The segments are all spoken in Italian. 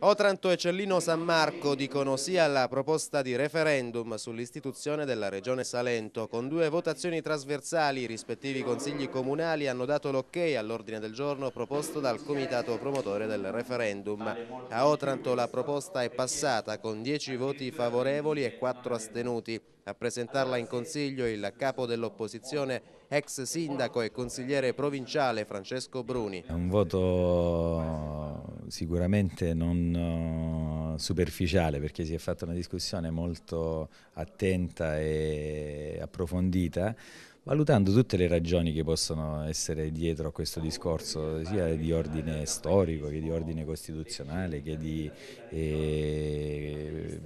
Otranto e Cellino San Marco dicono sì alla proposta di referendum sull'istituzione della Regione Salento. Con due votazioni trasversali i rispettivi consigli comunali hanno dato l'ok ok all'ordine del giorno proposto dal comitato promotore del referendum. A Otranto la proposta è passata con 10 voti favorevoli e 4 astenuti. A presentarla in consiglio il capo dell'opposizione, ex sindaco e consigliere provinciale Francesco Bruni. È un voto sicuramente non eh, superficiale perché si è fatta una discussione molto attenta e approfondita valutando tutte le ragioni che possono essere dietro a questo discorso, sia di ordine storico che di ordine costituzionale, che di eh,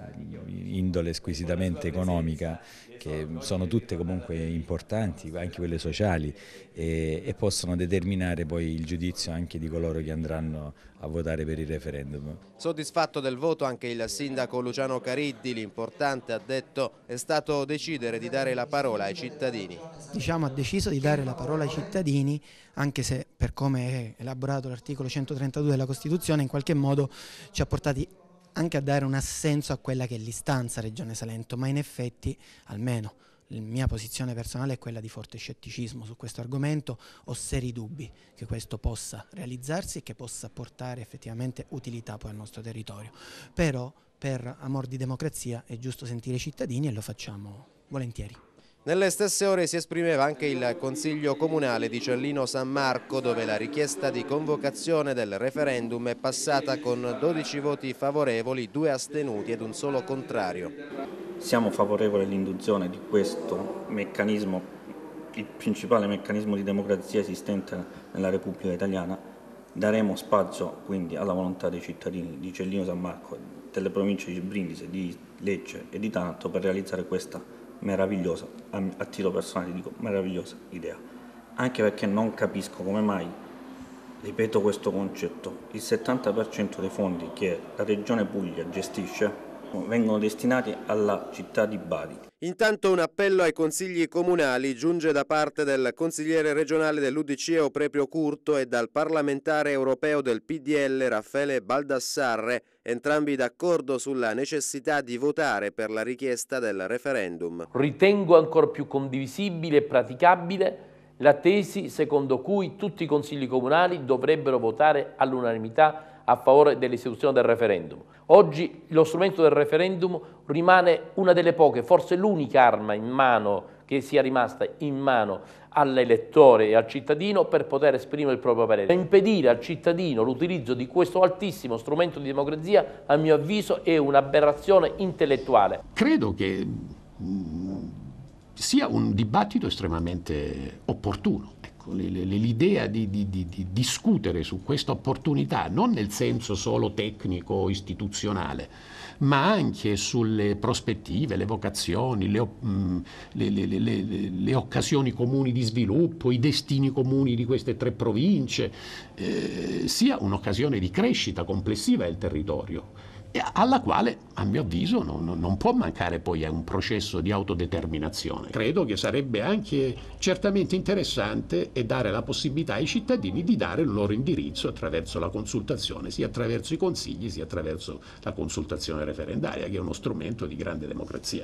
indole squisitamente economica, che sono tutte comunque importanti, anche quelle sociali, e, e possono determinare poi il giudizio anche di coloro che andranno a votare per il referendum. Soddisfatto del voto anche il sindaco Luciano Cariddi, l'importante ha detto è stato decidere di dare la parola ai cittadini diciamo, ha deciso di dare la parola ai cittadini, anche se per come è elaborato l'articolo 132 della Costituzione in qualche modo ci ha portati anche a dare un assenso a quella che è l'istanza Regione Salento, ma in effetti almeno la mia posizione personale è quella di forte scetticismo su questo argomento, ho seri dubbi che questo possa realizzarsi e che possa portare effettivamente utilità poi al nostro territorio. Però per amor di democrazia è giusto sentire i cittadini e lo facciamo volentieri. Nelle stesse ore si esprimeva anche il Consiglio Comunale di Cellino San Marco dove la richiesta di convocazione del referendum è passata con 12 voti favorevoli, 2 astenuti ed un solo contrario. Siamo favorevoli all'induzione di questo meccanismo, il principale meccanismo di democrazia esistente nella Repubblica Italiana. Daremo spazio quindi alla volontà dei cittadini di Cellino San Marco, delle province di Brindisi, di Lecce e di Tanto per realizzare questa meravigliosa, a, a titolo personale dico meravigliosa idea, anche perché non capisco come mai, ripeto questo concetto, il 70% dei fondi che la Regione Puglia gestisce Ecco, vengono destinati alla città di Bari. Intanto un appello ai consigli comunali giunge da parte del consigliere regionale dell'UDC Eoprepio Curto e dal parlamentare europeo del PDL Raffaele Baldassarre, entrambi d'accordo sulla necessità di votare per la richiesta del referendum. Ritengo ancora più condivisibile e praticabile la tesi secondo cui tutti i consigli comunali dovrebbero votare all'unanimità a favore dell'istituzione del referendum. Oggi lo strumento del referendum rimane una delle poche, forse l'unica arma in mano che sia rimasta in mano all'elettore e al cittadino per poter esprimere il proprio parere. Impedire al cittadino l'utilizzo di questo altissimo strumento di democrazia, a mio avviso, è un'aberrazione intellettuale. Credo che mm, sia un dibattito estremamente opportuno Ecco, l'idea di, di, di, di, discutere su questa opportunità, non nel senso solo tecnico o istituzionale, ma anche sulle prospettive, le vocazioni, le, mm, le, le, le, occasioni comuni di sviluppo, i destini comuni di queste tre province, eh, sia un'occasione di crescita complessiva del territorio alla quale, a mio avviso, non, non, può mancare poi eh, un processo di autodeterminazione. Credo che sarebbe anche certamente interessante e eh, dare la possibilità ai cittadini di dare il loro indirizzo attraverso la consultazione, sia attraverso i consigli, sia attraverso la consultazione referendaria, che è uno strumento di grande democrazia.